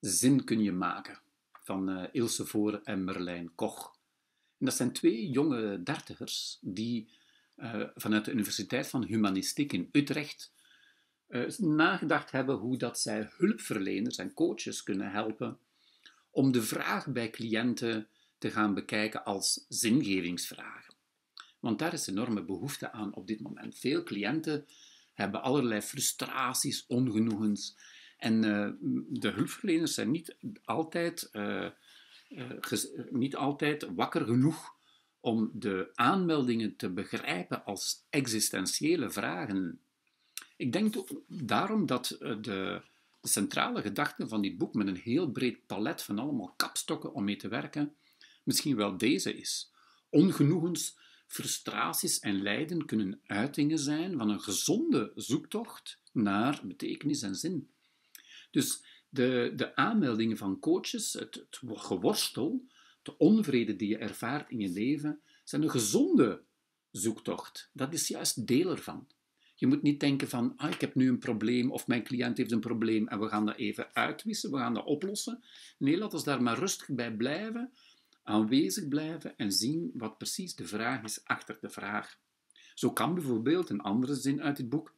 Zin kun je maken van eh, Ilse Voor en Merlijn Koch. En dat zijn twee jonge dertigers die eh, vanuit de Universiteit van Humanistiek in Utrecht eh, nagedacht hebben hoe dat zij hulpverleners en coaches kunnen helpen om de vraag bij cliënten te gaan bekijken als zingevingsvragen. Want daar is enorme behoefte aan op dit moment. Veel cliënten hebben allerlei frustraties, ongenoegens en eh, de hulpverleners zijn niet altijd, eh, eh, niet altijd wakker genoeg om de aanmeldingen te begrijpen als existentiële vragen. Ik denk daarom dat de, de centrale gedachte van dit boek, met een heel breed palet van allemaal kapstokken om mee te werken, misschien wel deze is. Ongenoegens, frustraties en lijden kunnen uitingen zijn van een gezonde zoektocht naar betekenis en zin. Dus de, de aanmeldingen van coaches, het, het geworstel, de onvrede die je ervaart in je leven, zijn een gezonde zoektocht. Dat is juist deel ervan. Je moet niet denken van, ah, ik heb nu een probleem of mijn cliënt heeft een probleem en we gaan dat even uitwissen, we gaan dat oplossen. Nee, laat ons daar maar rustig bij blijven, aanwezig blijven en zien wat precies de vraag is achter de vraag. Zo kan bijvoorbeeld, een andere zin uit het boek,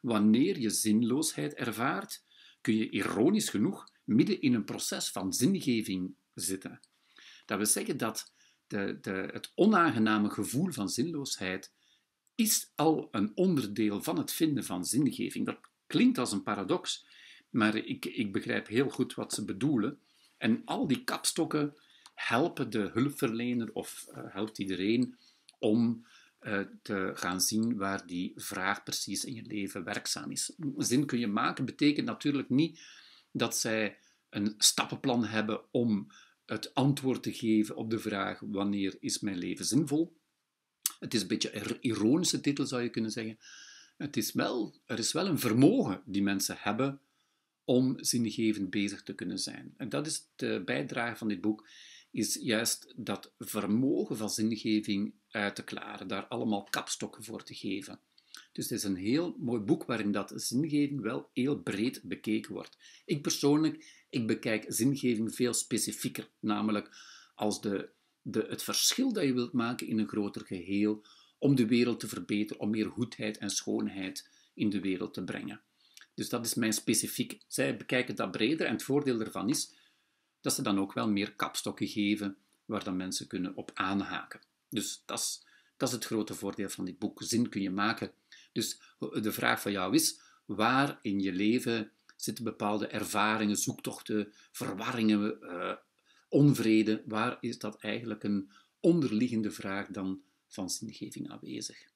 wanneer je zinloosheid ervaart, kun je ironisch genoeg midden in een proces van zingeving zitten. Dat wil zeggen dat de, de, het onaangename gevoel van zinloosheid is al een onderdeel van het vinden van zingeving. Dat klinkt als een paradox, maar ik, ik begrijp heel goed wat ze bedoelen. En al die kapstokken helpen de hulpverlener of eh, helpt iedereen om eh, te gaan zien waar die vraag precies in je leven werkzaam is. Zin kun je maken betekent natuurlijk niet dat zij een stappenplan hebben om het antwoord te geven op de vraag wanneer is mijn leven zinvol. Het is een beetje een ironische titel zou je kunnen zeggen. Het is wel, er is wel een vermogen die mensen hebben om zingevend bezig te kunnen zijn. En dat is de bijdrage van dit boek is juist dat vermogen van zingeving uit te klaren, daar allemaal kapstokken voor te geven. Dus het is een heel mooi boek waarin dat zingeving wel heel breed bekeken wordt. Ik persoonlijk, ik bekijk zingeving veel specifieker, namelijk als de, de, het verschil dat je wilt maken in een groter geheel, om de wereld te verbeteren, om meer goedheid en schoonheid in de wereld te brengen. Dus dat is mijn specifiek. Zij bekijken dat breder en het voordeel daarvan is dat ze dan ook wel meer kapstokken geven waar dan mensen kunnen op aanhaken. Dus dat is, dat is het grote voordeel van dit boek. Zin kun je maken. Dus eh, de vraag van jou is, waar in je leven zitten bepaalde ervaringen, zoektochten, verwarringen, eh, onvrede? Waar is dat eigenlijk een onderliggende vraag dan van zingeving aanwezig?